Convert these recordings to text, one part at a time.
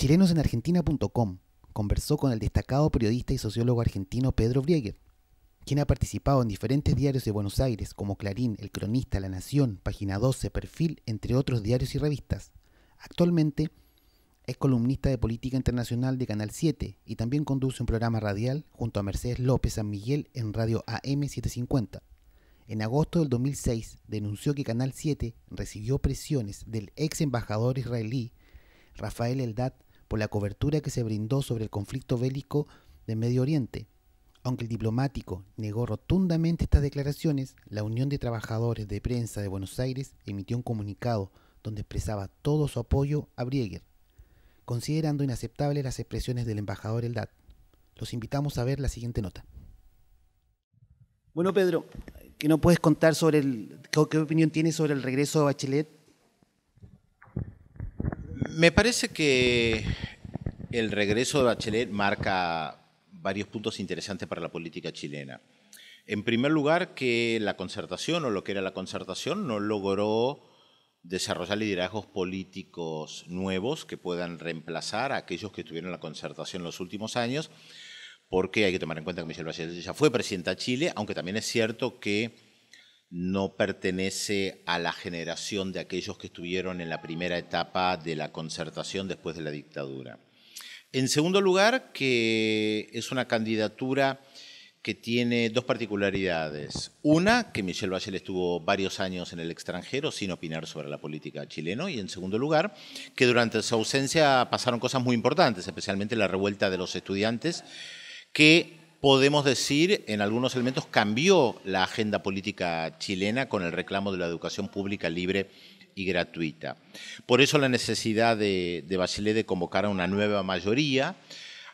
Chilenosenargentina.com conversó con el destacado periodista y sociólogo argentino Pedro Brieger, quien ha participado en diferentes diarios de Buenos Aires como Clarín, El Cronista, La Nación, Página 12, Perfil, entre otros diarios y revistas. Actualmente es columnista de política internacional de Canal 7 y también conduce un programa radial junto a Mercedes López San Miguel en Radio AM750. En agosto del 2006 denunció que Canal 7 recibió presiones del ex embajador israelí Rafael Eldad por la cobertura que se brindó sobre el conflicto bélico de Medio Oriente. Aunque el diplomático negó rotundamente estas declaraciones, la Unión de Trabajadores de Prensa de Buenos Aires emitió un comunicado donde expresaba todo su apoyo a Brieger, considerando inaceptables las expresiones del embajador Eldad. Los invitamos a ver la siguiente nota. Bueno, Pedro, ¿qué no puedes contar sobre el, qué, opinión tienes sobre el regreso de Bachelet me parece que el regreso de Bachelet marca varios puntos interesantes para la política chilena. En primer lugar, que la concertación o lo que era la concertación no logró desarrollar liderazgos políticos nuevos que puedan reemplazar a aquellos que estuvieron en la concertación en los últimos años, porque hay que tomar en cuenta que Michelle Bachelet ya fue presidenta de Chile, aunque también es cierto que no pertenece a la generación de aquellos que estuvieron en la primera etapa de la concertación después de la dictadura. En segundo lugar, que es una candidatura que tiene dos particularidades. Una, que Michelle Bachelet estuvo varios años en el extranjero sin opinar sobre la política chilena. Y en segundo lugar, que durante su ausencia pasaron cosas muy importantes, especialmente la revuelta de los estudiantes, que podemos decir en algunos elementos cambió la agenda política chilena con el reclamo de la educación pública libre gratuita. Por eso la necesidad de, de Bachelet de convocar a una nueva mayoría,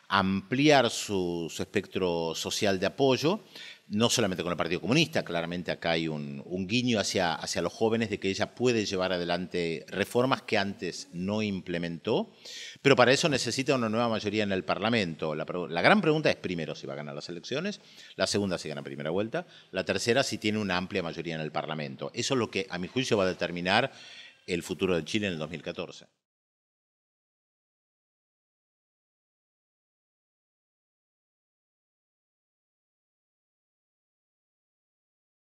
ampliar su, espectro social de apoyo, no solamente con el Partido Comunista, claramente acá hay un, guiño hacia, hacia, los jóvenes de que ella puede llevar adelante reformas que antes no implementó, pero para eso necesita una nueva mayoría en el Parlamento. La, la gran pregunta es primero si va a ganar las elecciones, la segunda si gana primera vuelta, la tercera si tiene una amplia mayoría en el Parlamento. Eso es lo que a mi juicio va a determinar el futuro de Chile en el 2014.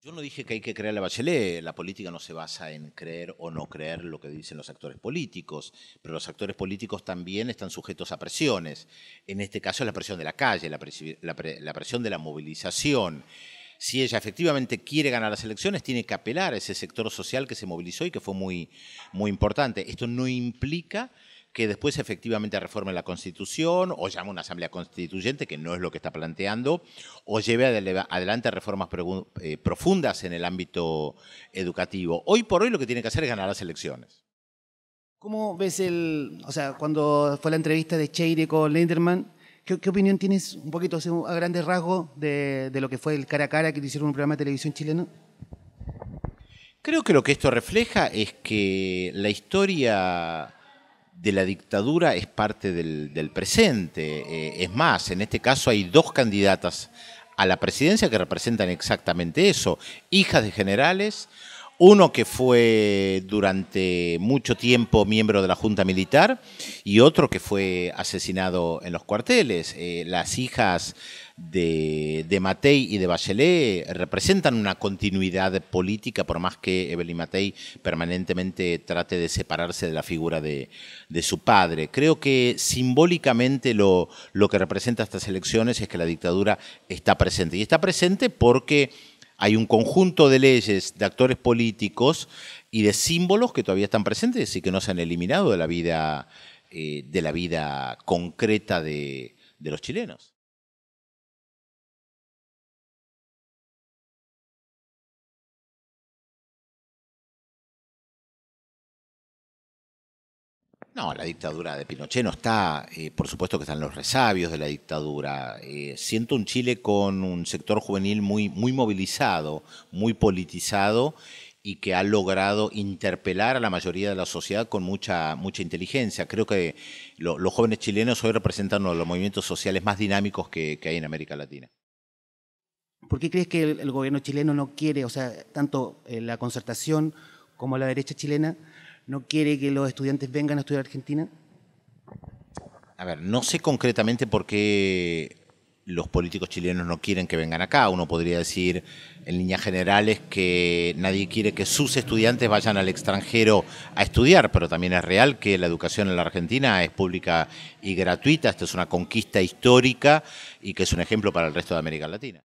Yo no dije que hay que creer la Bachelet, la política no se basa en creer o no creer lo que dicen los actores políticos, pero los actores políticos también están sujetos a presiones. En este caso la presión de la calle, la, presión de la movilización si ella efectivamente quiere ganar las elecciones, tiene que apelar a ese sector social que se movilizó y que fue muy, muy importante. Esto no implica que después efectivamente reforme la Constitución o llame a una asamblea constituyente, que no es lo que está planteando, o lleve adelante reformas eh, profundas en el ámbito educativo. Hoy por hoy lo que tiene que hacer es ganar las elecciones. ¿Cómo ves el, o sea, cuando fue la entrevista de Cheire con Linderman, ¿Qué, opinión tienes un poquito a grandes rasgos de, lo que fue el cara a cara que te hicieron un programa de televisión chileno? Creo que lo que esto refleja es que la historia de la dictadura es parte del, presente. Eh, es más, en este caso hay dos candidatas a la presidencia que representan exactamente eso, hijas de generales uno que fue durante mucho tiempo miembro de la Junta Militar y otro que fue asesinado en los cuarteles. Eh, las hijas de, Matei y de Bachelet eh, representan una continuidad política, por más que Evelyn Matei permanentemente trate de separarse de la figura de, su padre. Creo que simbólicamente lo, lo que representa estas elecciones es que la dictadura está presente. Y está presente porque hay un conjunto de leyes, de actores políticos y de símbolos que todavía están presentes y que no se han eliminado de la vida, eh, de la vida concreta de los chilenos. No, la dictadura de Pinochet no está, eh, por supuesto que están los resabios de la dictadura. Eh, siento un Chile con un sector juvenil muy, muy movilizado, muy politizado y que ha logrado interpelar a la mayoría de la sociedad con mucha, mucha inteligencia. Creo que los jóvenes chilenos hoy representan uno de los movimientos sociales más dinámicos que, hay en América Latina. ¿Por qué crees que el, gobierno chileno no quiere, o sea, tanto eh, la concertación como la derecha chilena, no quiere que los estudiantes vengan a estudiar a Argentina? A ver, no sé concretamente por qué los políticos chilenos no quieren que vengan acá. Uno podría decir en líneas generales que nadie quiere que sus estudiantes vayan al extranjero a estudiar, pero también es real que la educación en la Argentina es pública y gratuita. Esta es una conquista histórica y que es un ejemplo para el resto de América Latina.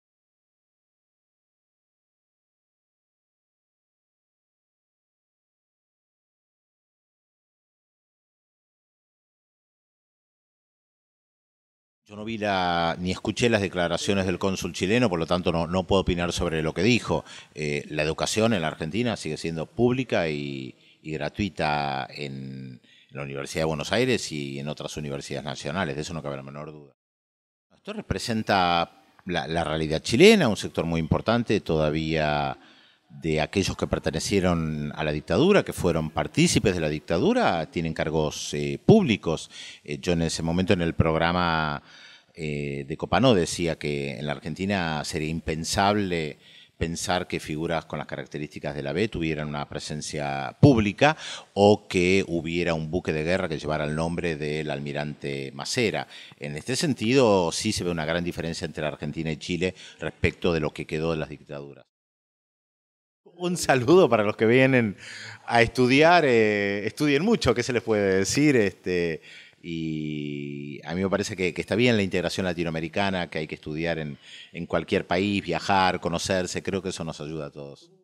Yo no vi la, ni escuché las declaraciones del cónsul chileno, por lo tanto no, puedo opinar sobre lo que dijo. Eh, la educación en la Argentina sigue siendo pública y, gratuita en la Universidad de Buenos Aires y en otras universidades nacionales, de eso no cabe la menor duda. Esto representa la realidad chilena, un sector muy importante todavía de aquellos que pertenecieron a la dictadura, que fueron partícipes de la dictadura, tienen cargos eh, públicos. Eh, yo en ese momento en el programa eh, de Copano decía que en la Argentina sería impensable pensar que figuras con las características de la B tuvieran una presencia pública o que hubiera un buque de guerra que llevara el nombre del almirante Macera. En este sentido, sí se ve una gran diferencia entre la Argentina y Chile respecto de lo que quedó de las dictaduras. Un saludo para los que vienen a estudiar, eh, estudien mucho, ¿qué se les puede decir? Este, y a mí me parece que, está bien la integración latinoamericana, que hay que estudiar en cualquier país, viajar, conocerse, creo que eso nos ayuda a todos.